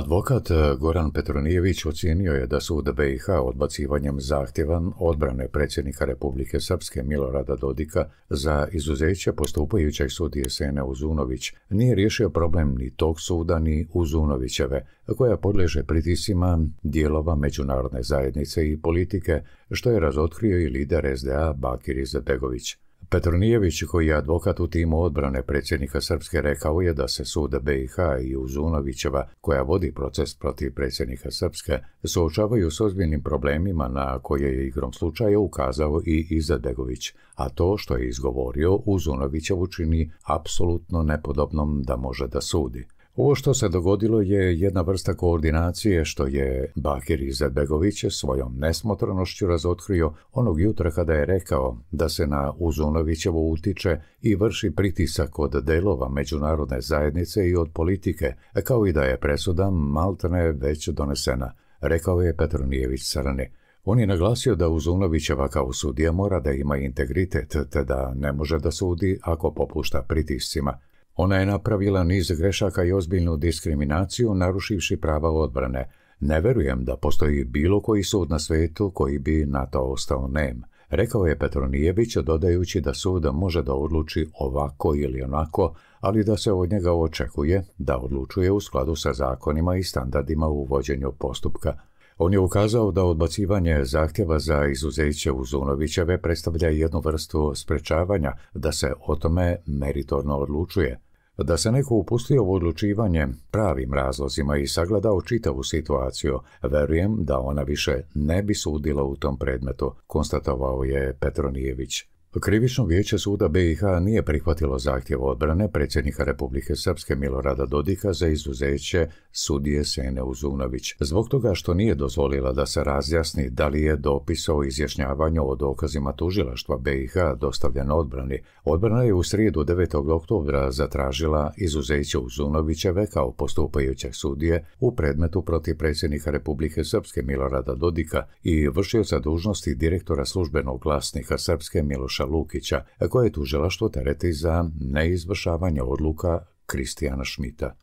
Advokat eh, Goran Petronijević ocijenio je da sud BiH odbacivanjem zahtjevan odbrane predsjednika Republike Srpske Milorada Dodika za izuzeće postupajućeg sudije Sene Uzunović nije riješio problem ni tog suda ni Uzunovićeve, koja podleže pritisima dijelova međunarodne zajednice i politike, što je razotkrio i lider SDA Bakir Izetbegović. Petronijević, koji je advokat u timu odbrane predsjednika Srpske, rekao je da se sude BiH i Uzunovićeva, koja vodi proces protiv predsjednika Srpske, suočavaju s ozbiljnim problemima na koje je igrom slučaja ukazao i Izadegović, a to što je izgovorio Uzunovićevu čini apsolutno nepodobnom da može da sudi. Ovo što se dogodilo je jedna vrsta koordinacije što je Bakir Izetbegović svojom nesmotranošću razotkrio onog jutra kada je rekao da se na Uzunovićevo utiče i vrši pritisak od delova međunarodne zajednice i od politike, kao i da je presuda maltene već donesena, rekao je Petronijević Sarani. On je naglasio da Uzunovićeva kao sudija mora da ima integritet, te da ne može da sudi ako popušta pritiscima. Ona je napravila niz grešaka i ozbiljnu diskriminaciju, narušivši prava odbrane. Ne verujem da postoji bilo koji sud na svetu koji bi na to ostao nem. Rekao je Petronijević dodajući da sud može da odluči ovako ili onako, ali da se od njega očekuje da odlučuje u skladu sa zakonima i standardima u vođenju postupka. On je ukazao da odbacivanje zahtjeva za izuzeće Uzunovićeve predstavlja jednu vrstu sprečavanja da se o tome meritorno odlučuje. Da se neko upustio u odlučivanje pravim razlozima i sagledao čitavu situaciju, verujem da ona više ne bi sudila u tom predmetu, konstatovao je Petronijević. Krivično vijeće suda BiH nije prihvatilo zahtjev odbrane predsjednika Republike Srpske Milorada Dodika za izuzeće sudije Sene Uzunović, zbog toga što nije dozvolila da se razjasni da li je dopis o izjašnjavanju o dokazima tužilaštva BiH dostavljen odbrani. Odbrana je u srijedu 9. oktobra zatražila izuzeće Uzunovićeve kao postupajućeg sudije u predmetu protiv predsjednika Republike Srpske Milorada Dodika i vršioca dužnosti direktora službenog glasnika Srpske Miloše lukića Lukića, koje tužilaštvo tereti za neizvršavanje odluka Kristijana Šmita.